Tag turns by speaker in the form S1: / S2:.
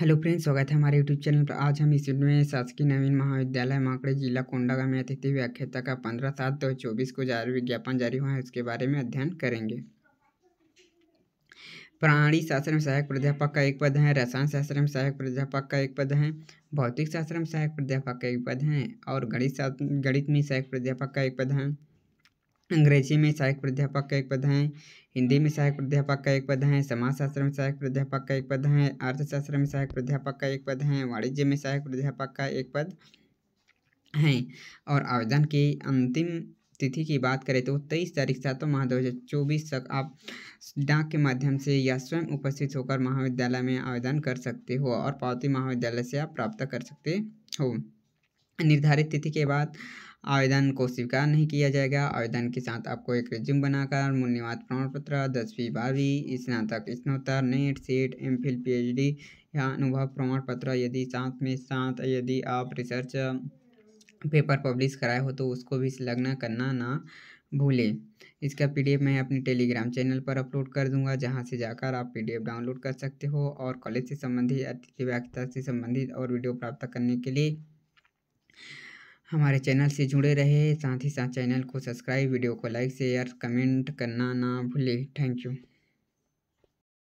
S1: hello friends स्वागत है हमारे यूट्यूब चैनल पर आज हम इस वीडियो में शासकीय नवीन महाविद्यालय माकड़े जिला कोंडागा में अतिथि व्याख्याता का पंद्रह सात दो चौबीस को जारी विज्ञापन जारी हुआ है उसके बारे में अध्ययन करेंगे प्राणी शास्त्र में सहायक प्राध्यापक का एक पद है रसायन शास्त्र में सहायक प्राध्यापक का एक पद है भौतिक शास्त्र में सहायक प्राध्यापक का एक पद है और गणित गणित में सहायक प्राध्यापक का एक पद है अंग्रेजी में सहायक प्राध्यापक का एक पद है हिंदी में सहायक प्राध्यापक का एक पद है समाजशास्त्र में सहायक प्राध्यापक का एक पद है अर्थशास्त्र में सहायक प्राध्यापक का एक पद है वाणिज्य में सहायक प्राध्यापक का एक पद है और आवेदन की अंतिम तिथि की बात करें तो तेईस तारीख सातों माह दो हज़ार चौबीस तक आप डाक के माध्यम से या स्वयं उपस्थित होकर महाविद्यालय में आवेदन कर सकते हो और पावती महाविद्यालय से आप प्राप्त कर सकते हो निर्धारित तिथि के बाद आवेदन को स्वीकार नहीं किया जाएगा आवेदन के साथ आपको एक रिज्यूम बनाकर मूल्यवाद प्रमाण पत्र दसवीं बारहवीं स्नातक स्नोत्तर NET SET M Phil P H D या अनुभव प्रमाण पत्र यदि साथ में साथ यदि आप रिसर्च पेपर पब्लिश कराए हो तो उसको भी संलग्न करना ना भूलें इसका पीडीएफ मैं अपने टेलीग्राम चैनल पर अपलोड कर दूंगा जहां से जाकर आप पीडीएफ डाउनलोड कर सकते हो और कॉलेज से संबंधित अतिथि व्याख्या से संबंधित और वीडियो प्राप्त करने के लिए हमारे चैनल से जुड़े रहे साथ ही साथ चैनल को सब्सक्राइब वीडियो को लाइक शेयर कमेंट करना ना भूलें थैंक यू